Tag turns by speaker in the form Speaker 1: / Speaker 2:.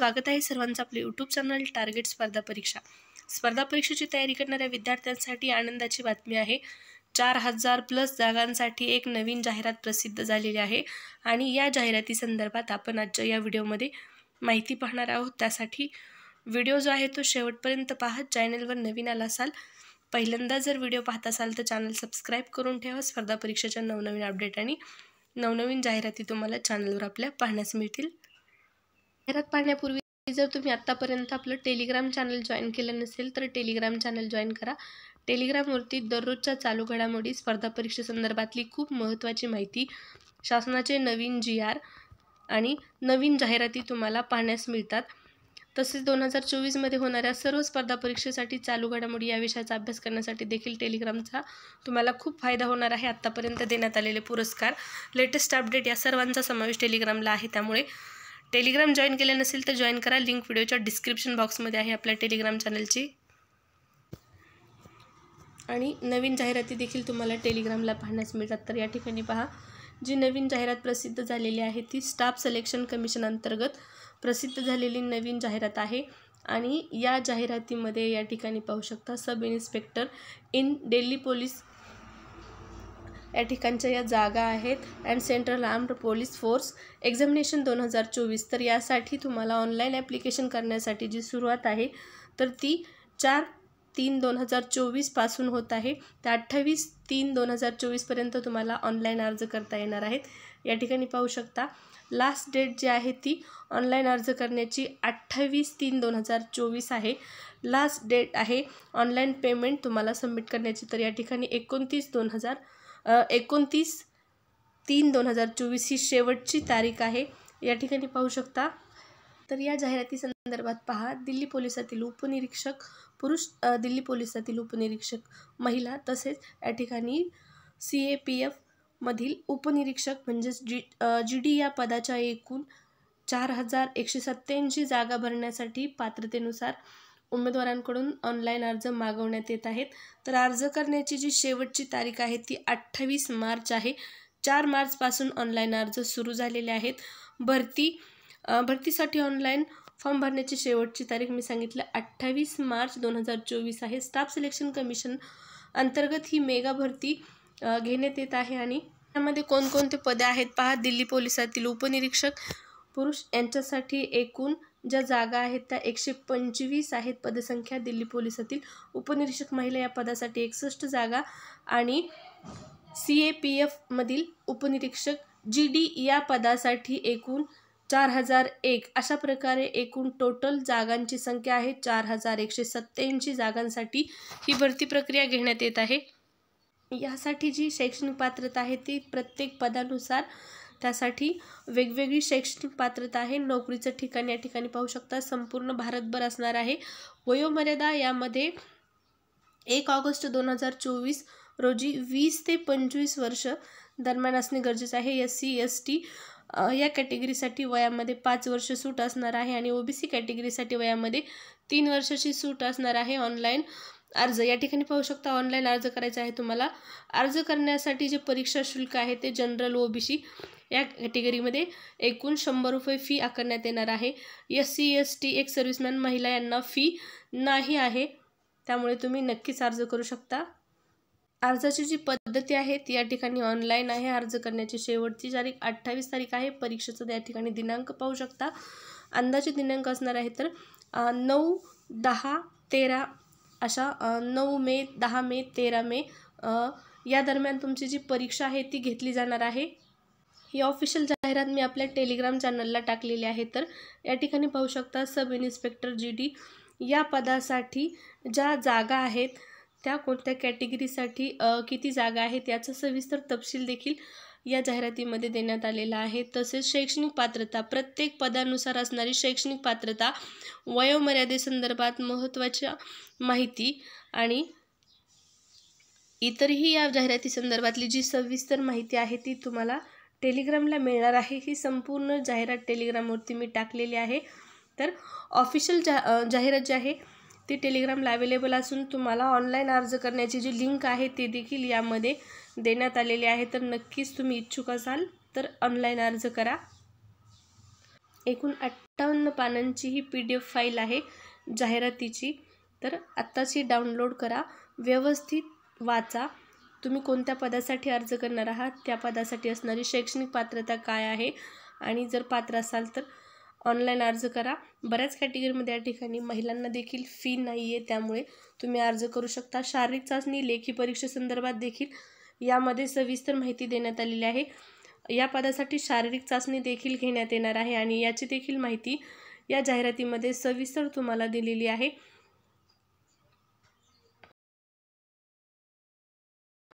Speaker 1: स्वागत आहे सर्वांचं आपले यूट्यूब चॅनल टार्गेट स्पर्धा परीक्षा स्पर्धा परीक्षेची तयारी करणाऱ्या विद्यार्थ्यांसाठी आनंदाची बातमी आहे चार हजार प्लस जागांसाठी एक नवीन जाहिरात प्रसिद्ध झालेली आहे आणि या जाहिराती संदर्भात आपण आजच्या या व्हिडिओमध्ये माहिती पाहणार आहोत त्यासाठी व्हिडिओ जो आहे तो शेवटपर्यंत पाहत चॅनलवर नवीन आला असाल पहिल्यांदा जर व्हिडिओ पाहत असाल तर चॅनल सबस्क्राईब करून ठेवा स्पर्धा परीक्षेच्या नवनवीन अपडेट आणि नवनवीन जाहिराती तुम्हाला चॅनलवर आपल्या पाहण्यास मिळतील जाहिरात पाहण्यापूर्वी जर तुम्ही आत्तापर्यंत आपलं टेलिग्राम चॅनल जॉईन केलं नसेल तर टेलिग्राम चॅनल जॉईन करा टेलिग्रामवरती दररोजच्या चालू घडामोडी स्पर्धा परीक्षेसंदर्भातली खूप महत्त्वाची माहिती शासनाचे नवीन जी आर आणि नवीन जाहिराती तुम्हाला पाहण्यास मिळतात तसेच दोन हजार चोवीसमध्ये होणाऱ्या सर्व स्पर्धा परीक्षेसाठी चालू घडामोडी या विषयाचा अभ्यास करण्यासाठी देखील टेलिग्रामचा तुम्हाला खूप फायदा होणार आहे आत्तापर्यंत देण्यात आलेले पुरस्कार लेटेस्ट अपडेट या सर्वांचा समावेश टेलिग्रामला आहे त्यामुळे टेलिग्राम जॉईन केले नसेल तर जॉईन करा लिंक व्हिडिओच्या डिस्क्रिप्शन बॉक्समध्ये आहे आपल्या टेलिग्राम चॅनलची आणि नवीन जाहिराती देखील तुम्हाला टेलिग्रामला पाहण्यास मिळतात तर या ठिकाणी पहा जी नवीन जाहिरात प्रसिद्ध झालेली आहे ती स्टाफ सिलेक्शन कमिशन अंतर्गत प्रसिद्ध झालेली नवीन जाहिरात आहे आणि या जाहिरातीमध्ये या ठिकाणी पाहू शकता sub inspector in Delhi police या ठिकाणच्या या जागा आहेत and central armed police force examination दोन हजार चोवीस तर यासाठी तुम्हाला ऑनलाईन ॲप्लिकेशन करण्यासाठी जी सुरुवात आहे तर ती चार तीन दोन हजार चोवीसपासून होत आहे तर अठ्ठावीस तीन दोन हजार चोवीसपर्यंत तुम्हाला ऑनलाईन अर्ज करता येणार आहेत या ठिकाणी पाहू शकता लास्ट डेट जी आहे ती ऑनलाईन अर्ज करण्याची अठ्ठावीस तीन दोन हजार चोवीस आहे लास्ट डेट आहे ऑनलाईन पेमेंट तुम्हाला सबमिट करण्याची तर या ठिकाणी एकोणतीस दोन हजार एकोणतीस तीन दोन हजार चोवीस ही शेवटची तारीख आहे या ठिकाणी पाहू शकता तर या जाहिराती संदर्भात पहा दिल्ली पोलिसातील उपनिरीक्षक पुरुष दिल्ली पोलिसातील उपनिरीक्षक महिला तसेच या ठिकाणी सी ए पी मधील उपनिरीक्षक म्हणजेच जी जी डी या पदाच्या एकूण चार हजार एकशे सत्त्याऐंशी जागा भरण्यासाठी पात्रतेनुसार उमेदवारांकडून ऑनलाईन अर्ज मागवण्यात येत आहेत तर अर्ज करण्याची जी शेवटची तारीख आहे ती अठ्ठावीस मार्च आहे चार मार्चपासून ऑनलाईन अर्ज सुरू झालेले आहेत भरती भरतीसाठी ऑनलाईन फॉर्म भरण्याची शेवटची तारीख मी सांगितलं अठ्ठावीस मार्च दोन हजार चोवीस आहे स्टाफ सिलेक्शन कमिशन अंतर्गत ही मेगा भरती घेण्यात येत आहे आणि त्यामध्ये कोणकोणते पदे आहेत पहा दिल्ली पोलिसातील उपनिरीक्षक पुरुष यांच्यासाठी एकूण ज्या जागा आहेत त्या एकशे पंचवीस आहेत पदसंख्या दिल्ली पोलिसातील उपनिरीक्षक महिला या पदासाठी एकसष्ट जागा आणि सी ए पी एफमधील उपनिरीक्षक जी डी या पदासाठी एकूण चार हजार एक अशा प्रकारे एकूण टोटल जागांची संख्या आहे चार हजार एकशे सत्त्याऐंशी जागांसाठी ही भरती प्रक्रिया घेण्यात येत आहे यासाठी जी शैक्षणिक पात्रता आहे ती प्रत्येक पदानुसार त्यासाठी वेगवेगळी शैक्षणिक पात्रता आहे नोकरीचं ठिकाण या ठिकाणी पाहू शकता संपूर्ण भारतभर असणार आहे वयोमर्यादा यामध्ये एक ऑगस्ट दोन हजार चोवीस रोजी वीस ते पंचवीस वर्ष दरम्यान असणे गरजेचं आहे एस सी एस टी या कॅटेगरीसाठी वयामध्ये पाच वर्ष सूट असणार आहे आणि ओबीसी कॅटेगरीसाठी वयामध्ये तीन वर्षाची सूट असणार आहे ऑनलाईन अर्ज या ठिकाणी पाहू शकता ऑनलाईन अर्ज करायचा आहे तुम्हाला अर्ज करण्यासाठी जे परीक्षा शुल्क आहे ते जनरल ओबीसी या कॅटेगरीमध्ये एकूण शंभर रुपये फी आकारण्यात येणार आहे S C S T ex serviceman महिला यांना फी नाही आहे त्यामुळे तुम्ही नक्कीच अर्ज करू शकता अर्जाची जी पद्धती आहे ती या ठिकाणी ऑनलाईन आहे अर्ज करण्याची शेवटची तारीख अठ्ठावीस तारीख आहे परीक्षेचा त्या ठिकाणी दिनांक पाहू शकता अंदाजे दिनांक असणार आहे तर नऊ दहा तेरा अशा नऊ मे दहा मे तेरा मे या दरम्यान तुमची जी परीक्षा आहे ती घेतली जाणार आहे ही ऑफिशियल जाहिरात मी आपल्या टेलिग्राम चॅनलला टाकलेली आहे तर या ठिकाणी पाहू शकता सब इन्स्पेक्टर जी डी या पदासाठी ज्या जागा आहेत त्या कोणत्या कॅटेगरीसाठी किती जागा आहेत याचा सविस्तर तपशील देखील या जाहिरातीमध्ये देण्यात आलेला आहे तसेच शैक्षणिक पात्रता प्रत्येक पदानुसार असणारी शैक्षणिक पात्रता वयोमर्यादेसंदर्भात महत्त्वाच्या माहिती आणि इतरही या जाहिरातीसंदर्भातली जी सविस्तर माहिती आहे ती तुम्हाला टेलिग्रामला मिळणार आहे ही संपूर्ण जाहिरात टेलिग्रामवरती मी टाकलेली आहे तर ऑफिशियल जा जाहिरात जी आहे ती टेलिग्रामला अवेलेबल असून तुम्हाला ऑनलाईन अर्ज करण्याची जी लिंक आहे ते देखील यामध्ये देण्यात आलेले आहे तर नक्कीच तुम्ही इच्छुक असाल तर ऑनलाईन अर्ज करा एकूण अठ्ठावन्न पानांची ही पी डी एफ फाईल आहे जाहिरातीची तर आत्ताची डाउनलोड करा व्यवस्थित वाचा तुम्ही कोणत्या पदासाठी अर्ज करणार आहात त्या पदासाठी असणारी शैक्षणिक पात्रता काय आहे आणि जर पात्र असाल तर ऑनलाईन अर्ज करा बऱ्याच कॅटेगरीमध्ये या ठिकाणी महिलांना देखील फी नाही आहे त्यामुळे तुम्ही अर्ज करू शकता शारीरिक चाचणी लेखी परीक्षेसंदर्भात देखील यामध्ये सविस्तर माहिती देण्यात आलेली आहे या पदासाठी शारीरिक चाचणी देखील घेण्यात येणार आहे आणि याची देखील माहिती या जाहिरातीमध्ये सविस्तर तुम्हाला दिलेली आहे